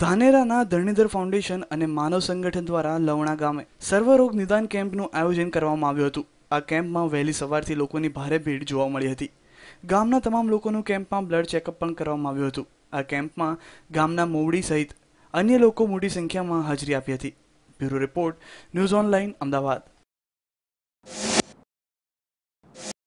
ધાનેરાના ધરણીધર foundation અને માનવ સંગઠન દ્વારા લવણા ગામે સર્વરોગ નિદાન કેમ્પનું આયોજન કરવામાં આવ્યું હતું આ કેમ્પમાં વહેલી સવારથી લોકોની ભારે ભીડ જોવા મળી હતી ગામના તમામ લોકોનું કેમ્પમાં બ્લડ ચેકઅપ પણ કરવામાં આવ્યું હતું આ કેમ્પમાં ગામના મોવડી સહિત અન્ય લોકો મોટી સંખ્યામાં હાજરી આપી હતી bureau report news online Ahmedabad